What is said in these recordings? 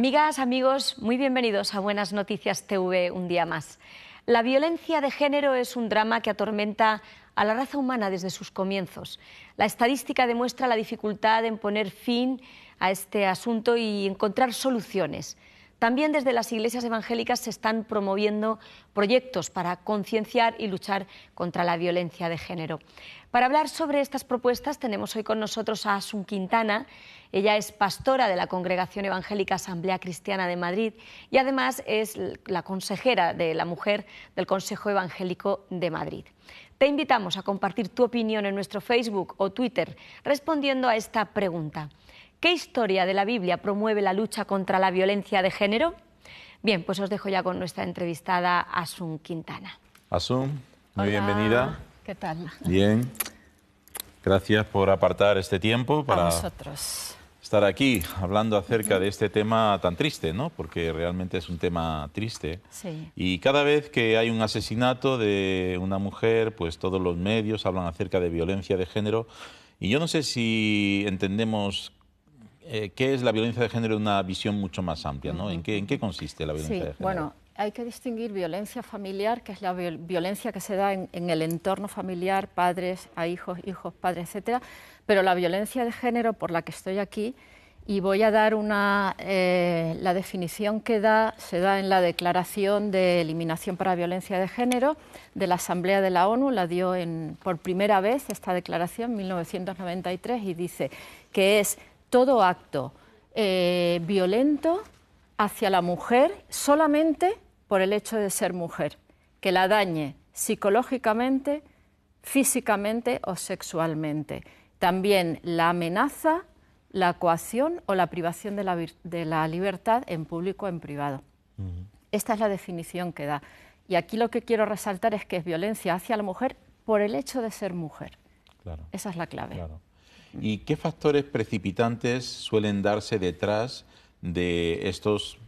Amigas, amigos, muy bienvenidos a Buenas Noticias TV un día más. La violencia de género es un drama que atormenta a la raza humana desde sus comienzos. La estadística demuestra la dificultad en poner fin a este asunto y encontrar soluciones. También desde las iglesias evangélicas se están promoviendo proyectos para concienciar y luchar contra la violencia de género. Para hablar sobre estas propuestas tenemos hoy con nosotros a Asun Quintana. Ella es pastora de la Congregación Evangélica Asamblea Cristiana de Madrid y además es la consejera de la mujer del Consejo Evangélico de Madrid. Te invitamos a compartir tu opinión en nuestro Facebook o Twitter respondiendo a esta pregunta. ¿Qué historia de la Biblia promueve la lucha contra la violencia de género? Bien, pues os dejo ya con nuestra entrevistada Asun Quintana. Asun, muy bienvenida. ¿Qué tal? Bien. Gracias por apartar este tiempo para nosotros. estar aquí hablando acerca de este tema tan triste, ¿no? Porque realmente es un tema triste. Sí. Y cada vez que hay un asesinato de una mujer, pues todos los medios hablan acerca de violencia de género. Y yo no sé si entendemos eh, qué es la violencia de género una visión mucho más amplia, ¿no? ¿En qué, consiste la violencia de género? Bueno, hay que distinguir violencia familiar, que es la violencia que se da en, el entorno familiar, padres a hijos, hijos, padres, etcétera, pero la violencia de género por la que estoy aquí y voy a dar una eh, la definición que da se da en la Declaración de Eliminación para la Violencia de Género de la Asamblea de la ONU la dio en, por primera vez esta declaración en 1993 y dice que es todo acto eh, violento hacia la mujer solamente por el hecho de ser mujer, que la dañe psicológicamente, físicamente o sexualmente. También la amenaza, la coacción o la privación de la, libertad en público o en privado. Esta es la definición que da. Y aquí lo que quiero resaltar es que es violencia hacia la mujer por el hecho de ser mujer. Esa es la clave. ¿Y qué factores precipitantes suelen darse detrás de estos,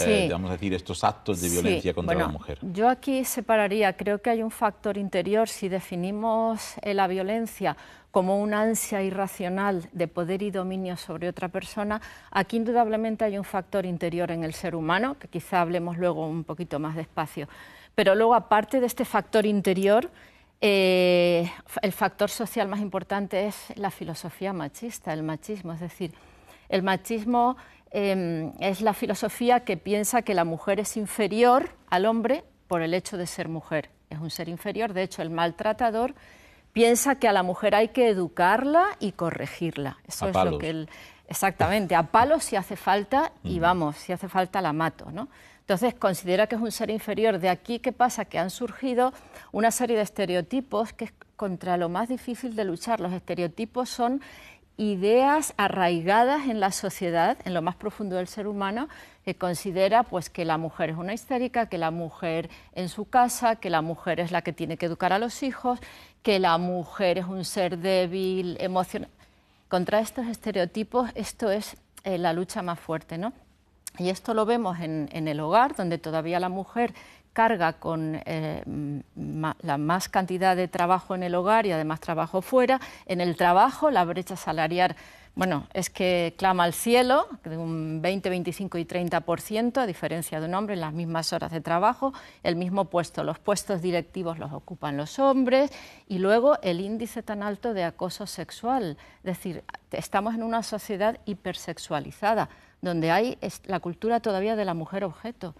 eh, vamos decir, estos actos de violencia contra la mujer? Yo aquí separaría, creo que hay un factor interior. Si definimos eh, la violencia como una ansia irracional de poder y dominio sobre otra persona, aquí indudablemente hay un factor interior en el ser humano, que quizá hablemos luego un poquito más despacio. Pero luego, aparte de este factor interior, eh, el factor social más importante es la filosofía machista, el machismo. Es decir, el machismo em, es la filosofía que piensa que la mujer es inferior al hombre por el hecho de ser mujer. Es un ser inferior, de hecho, el maltratador piensa que a la mujer hay que educarla y corregirla. Eso es lo que él. Exactamente, a palo si hace falta y mm. vamos, si hace falta la mato, ¿no? Entonces considera que es un ser inferior. De aquí qué pasa que han surgido una serie de estereotipos que es contra lo más difícil de luchar. Los estereotipos son ideas arraigadas en la sociedad, en lo más profundo del ser humano, que considera pues que la mujer es una histérica, que la mujer en su casa, que la mujer es la que tiene que educar a los hijos, que la mujer es un ser débil, emocional. Contra estos estereotipos, esto es eh, la lucha más fuerte, ¿no? Y esto lo vemos en, el hogar, donde todavía la mujer carga con eh, la más cantidad de trabajo en el hogar y además trabajo fuera. En el trabajo, la brecha salarial bueno, es que clama al cielo de un 20, 25 y 30%, a diferencia de un hombre, en las mismas horas de trabajo, el mismo puesto. Los puestos directivos los ocupan los hombres y luego el índice tan alto de acoso sexual. Es decir, estamos en una sociedad hipersexualizada, donde hay la cultura todavía de la mujer objeto.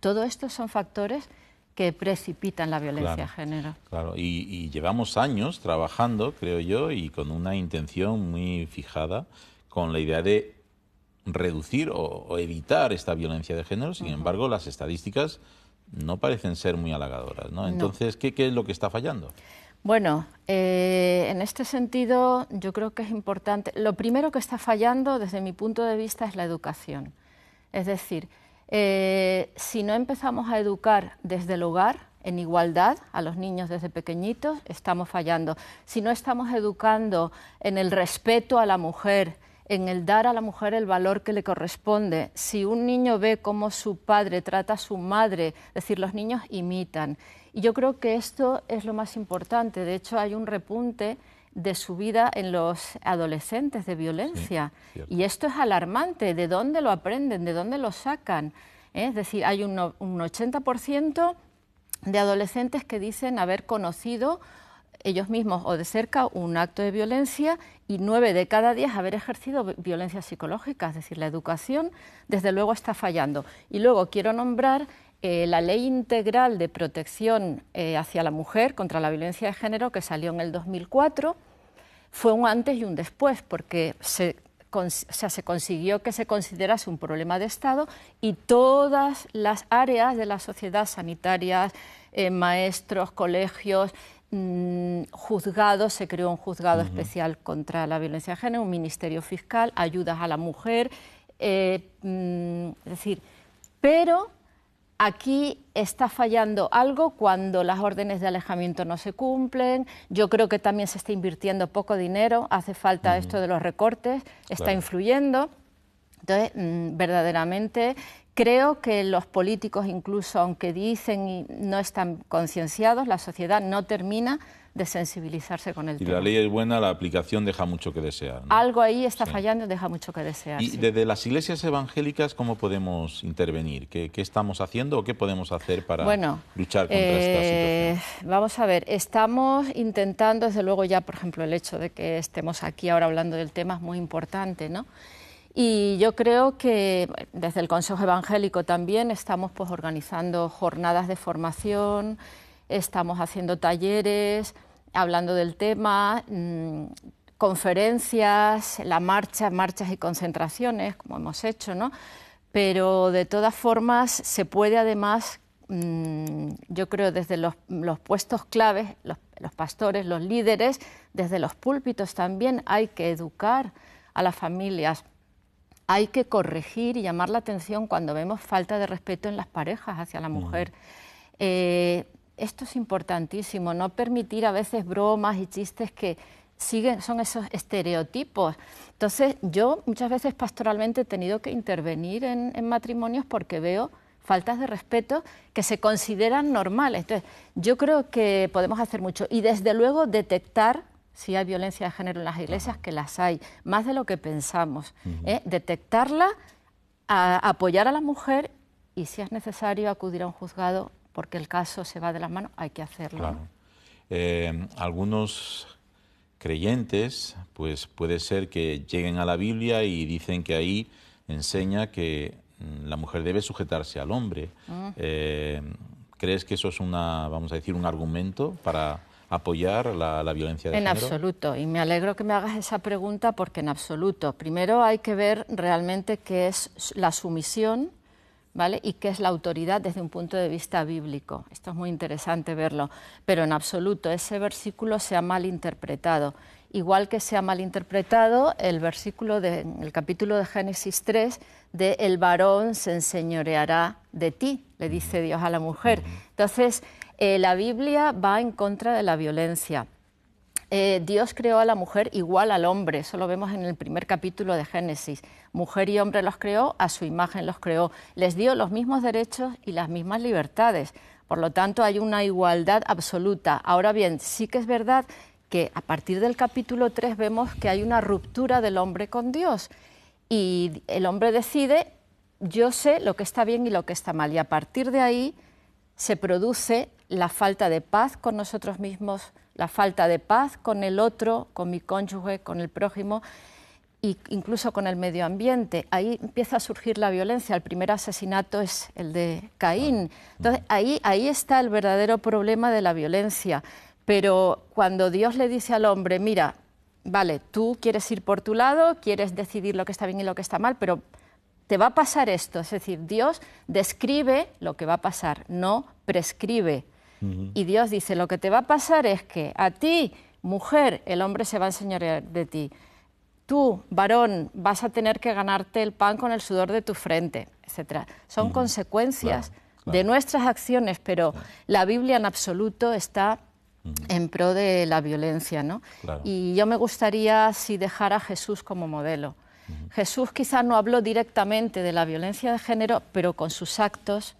Todo esto son factores que precipitan la violencia de género. Claro, y, llevamos años trabajando, creo yo, y con una intención muy fijada con la idea de reducir o, evitar esta violencia de género. Sin embargo, las estadísticas no parecen ser muy halagadoras. Entonces, ¿qué, es lo que está fallando? Bueno, eh, en este sentido yo creo que es importante. Lo primero que está fallando desde mi punto de vista es la educación. Es decir, eh, si no empezamos a educar desde el hogar, en igualdad a los niños desde pequeñitos, estamos fallando. Si no estamos educando en el respeto a la mujer, en el dar a la mujer el valor que le corresponde. Si un niño ve cómo su padre trata a su madre, es decir, los niños imitan. Y yo creo que esto es lo más importante. De hecho, hay un repunte de su vida en los adolescentes de violencia. y esto es alarmante. ¿De dónde lo aprenden? ¿De dónde lo sacan? ¿Eh? Es decir, hay un, un 80% de adolescentes que dicen haber conocido ellos mismos o de cerca un acto de violencia y nueve de cada diez haber ejercido violencia psicológica. Es decir, la educación desde luego está fallando. Y luego quiero nombrar eh, la ley integral de protección eh, hacia la mujer contra la violencia de género que salió en el 2004 fue un antes y un después, porque se, consiguió que se considerase un problema de Estado y todas las áreas de la sociedad, sanitarias, eh, maestros, colegios, mm, juzgados, se creó un juzgado especial contra la violencia de género, un ministerio fiscal, ayudas a la mujer, eh, mm, es decir, pero aquí está fallando algo cuando las órdenes de alejamiento no se cumplen. Yo creo que también se está invirtiendo poco dinero, hace falta esto de los recortes, está influyendo. Entonces, mm, verdaderamente Creo que los políticos, incluso aunque dicen y no están concienciados, la sociedad no termina de sensibilizarse con el tema. Y la ley es buena, la aplicación deja mucho que desear. Algo ahí está fallando y deja mucho que desear. ¿Y desde las iglesias evangélicas cómo podemos intervenir? ¿Qué, estamos haciendo o qué podemos hacer para luchar contra esta eh, situación? Vamos a ver, estamos intentando, desde luego ya, por ejemplo, el hecho de que estemos aquí ahora hablando del tema es muy importante, ¿no? Y yo creo que desde el Consejo Evangélico también estamos pues, organizando jornadas de formación, estamos haciendo talleres, hablando del tema, mm, conferencias, la marcha, marchas y concentraciones, como hemos hecho, ¿no? Pero de todas formas se puede además, mm, yo creo, desde los, puestos claves, los pastores, los líderes, desde los púlpitos también hay que educar a las familias hay que corregir y llamar la atención cuando vemos falta de respeto en las parejas hacia la mujer. Eh, esto es importantísimo, no permitir a veces bromas y chistes que siguen, son esos estereotipos. Entonces, yo muchas veces pastoralmente he tenido que intervenir en, en matrimonios porque veo faltas de respeto que se consideran normales. Entonces, yo creo que podemos hacer mucho y desde luego detectar si hay violencia de género en las iglesias, que las hay, más de lo que pensamos. ¿eh? Detectarla, apoyar a la mujer y si es necesario acudir a un juzgado porque el caso se va de las manos, hay que hacerlo. Eh, algunos creyentes, pues puede ser que lleguen a la Biblia y dicen que ahí enseña que mm, la mujer debe sujetarse al hombre. Mm. Eh, ¿Crees que eso es una, vamos a decir, un argumento para apoyar la, violencia de en género? En absoluto, y me alegro que me hagas esa pregunta porque en absoluto. Primero hay que ver realmente qué es la sumisión ¿vale? y qué es la autoridad desde un punto de vista bíblico. Esto es muy interesante verlo, pero en absoluto ese versículo se ha malinterpretado. Igual que se ha malinterpretado el versículo del capítulo de Génesis 3 de el varón se enseñoreará de ti, le dice Dios a la mujer. Entonces, eh, la Biblia va en contra de la violencia. Eh, Dios creó a la mujer igual al hombre, eso lo vemos en el primer capítulo de Génesis. Mujer y hombre los creó, a su imagen los creó, les dio los mismos derechos y las mismas libertades. Por lo tanto, hay una igualdad absoluta. Ahora bien, sí que es verdad que a partir del capítulo 3 vemos que hay una ruptura del hombre con Dios y el hombre decide, yo sé lo que está bien y lo que está mal, y a partir de ahí se produce la falta de paz con nosotros mismos, la falta de paz con el otro, con mi cónyuge, con el prójimo e incluso con el medio ambiente. Ahí empieza a surgir la violencia. El primer asesinato es el de Caín. Entonces ahí, ahí está el verdadero problema de la violencia. Pero cuando Dios le dice al hombre, mira, vale, tú quieres ir por tu lado, quieres decidir lo que está bien y lo que está mal, pero te va a pasar esto. Es decir, Dios describe lo que va a pasar, no prescribe. Y Dios dice, lo que te va a pasar es que a ti, mujer, el hombre se va a enseñorear de ti. Tú, varón, vas a tener que ganarte el pan con el sudor de tu frente, etc. Son consecuencias de nuestras acciones, pero la Biblia en absoluto está en pro de la violencia. ¿no? Y yo me gustaría si dejara a Jesús como modelo. Jesús quizás no habló directamente de la violencia de género, pero con sus actos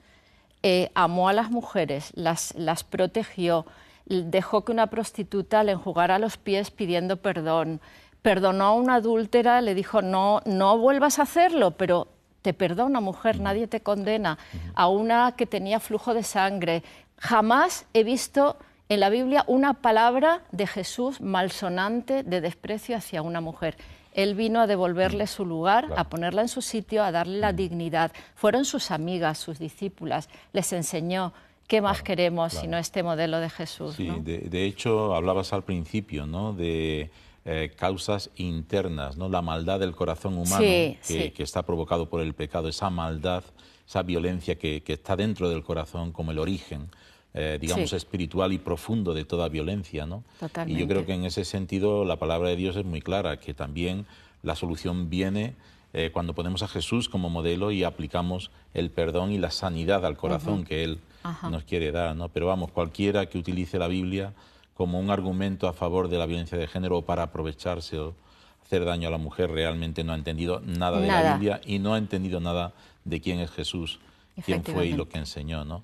eh, amó a las mujeres, las, protegió, dejó que una prostituta le enjugara los pies pidiendo perdón, perdonó a una adúltera, le dijo, no, no vuelvas a hacerlo, pero te perdona mujer, mm. nadie te condena, mm-hmm. a una que tenía flujo de sangre. Jamás he visto en la Biblia una palabra de Jesús malsonante de desprecio hacia una mujer él vino a devolverle su lugar, a ponerla en su sitio, a darle la mm. dignidad. Fueron sus amigas, sus discípulas, les enseñó. ¿Qué más queremos si sino este modelo de Jesús? Sí, de, hecho, hablabas al principio ¿no? de eh, causas internas, ¿no? la maldad del corazón humano que, está provocado por el pecado, esa maldad, esa violencia que está dentro del corazón como el origen eh, digamos, espiritual y profundo de toda violencia, ¿no? Y yo creo que en ese sentido la palabra de Dios es muy clara, que también la solución viene eh, cuando ponemos a Jesús como modelo y aplicamos el perdón y la sanidad al corazón que Él nos quiere dar, ¿no? Pero vamos, cualquiera que utilice la Biblia como un argumento a favor de la violencia de género o para aprovecharse o hacer daño a la mujer realmente no ha entendido nada de la Biblia y no ha entendido nada de quién es Jesús, quién fue y lo que enseñó, ¿no?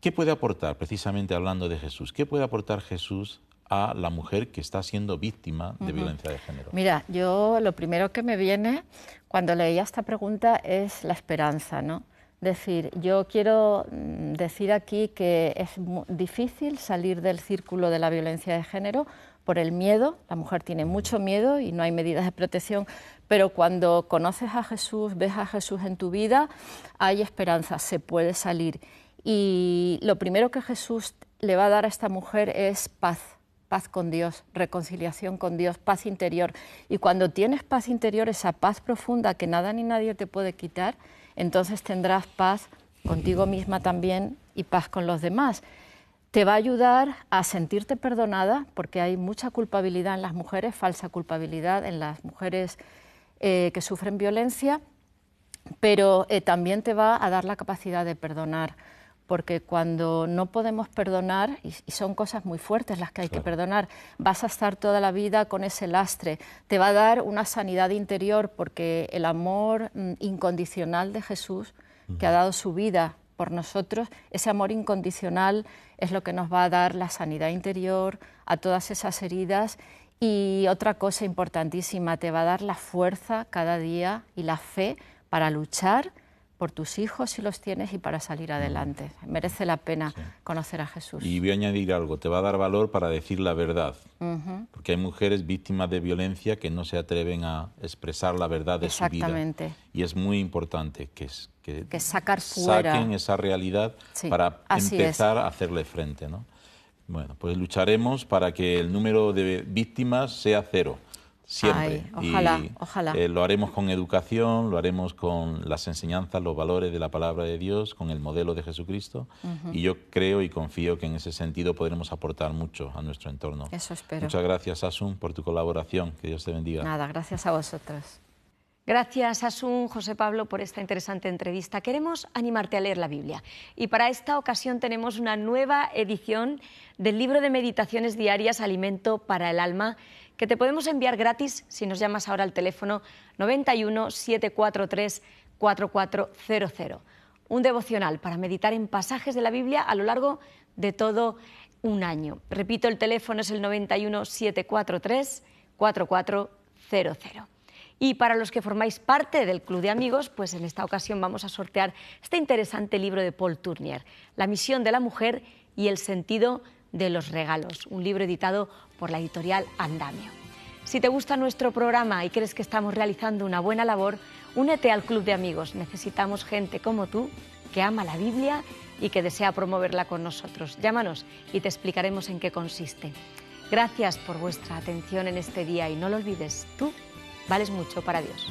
¿Qué puede aportar, precisamente hablando de Jesús, qué puede aportar Jesús a la mujer que está siendo víctima de violencia de género? Mira, yo lo primero que me viene cuando leía esta pregunta es la esperanza, ¿no? Decir, yo quiero mm, decir aquí que es difícil salir del círculo de la violencia de género por el miedo, la mujer tiene mucho miedo y no hay medidas de protección, pero cuando conoces a Jesús, ves a Jesús en tu vida, hay esperanza, se puede salir. Y lo primero que Jesús le va a dar a esta mujer es paz, paz con Dios, reconciliación con Dios, paz interior. Y cuando tienes paz interior, esa paz profunda que nada ni nadie te puede quitar, entonces tendrás paz contigo misma también y paz con los demás. Te va a ayudar a sentirte perdonada, porque hay mucha culpabilidad en las mujeres, falsa culpabilidad en las mujeres eh, que sufren violencia, pero eh, también te va a dar la capacidad de perdonar porque cuando no podemos perdonar, y, son cosas muy fuertes las que hay que perdonar, vas a estar toda la vida con ese lastre, te va a dar una sanidad interior, porque el amor mm, incondicional de Jesús, que ha dado su vida por nosotros, ese amor incondicional es lo que nos va a dar la sanidad interior a todas esas heridas y otra cosa importantísima, te va a dar la fuerza cada día y la fe para luchar por tus hijos si los tienes y para salir mm. adelante. Merece la pena conocer a Jesús. Y voy a añadir algo, te va a dar valor para decir la verdad, porque hay mujeres víctimas de violencia que no se atreven a expresar la verdad de su vida. Y es muy importante que, que, sacar fuera. saquen esa realidad para empezar a hacerle frente. ¿no? Bueno, pues lucharemos para que el número de víctimas sea cero siempre. ojalá, y, ojalá. Eh, lo haremos con educación, lo haremos con las enseñanzas, los valores de la palabra de Dios, con el modelo de Jesucristo. Y yo creo y confío que en ese sentido podremos aportar mucho a nuestro entorno. Eso espero. Muchas gracias, Asun, por tu colaboración. Que Dios te bendiga. Nada, gracias a vosotros. Gracias, Asun, José Pablo, por esta interesante entrevista. Queremos animarte a leer la Biblia. Y para esta ocasión tenemos una nueva edición del libro de meditaciones diarias Alimento para el Alma que te podemos enviar gratis si nos llamas ahora al teléfono 91 743 4400. Un devocional para meditar en pasajes de la Biblia a lo largo de todo un año. Repito, el teléfono es el 91 743 4400. Y para los que formáis parte del Club de Amigos, pues en esta ocasión vamos a sortear este interesante libro de Paul Turnier, La misión de la mujer y el sentido de de los regalos, un libro editado por la editorial Andamio. Si te gusta nuestro programa y crees que estamos realizando una buena labor, únete al Club de Amigos. Necesitamos gente como tú que ama la Biblia y que desea promoverla con nosotros. Llámanos y te explicaremos en qué consiste. Gracias por vuestra atención en este día y no lo olvides, tú vales mucho para Dios.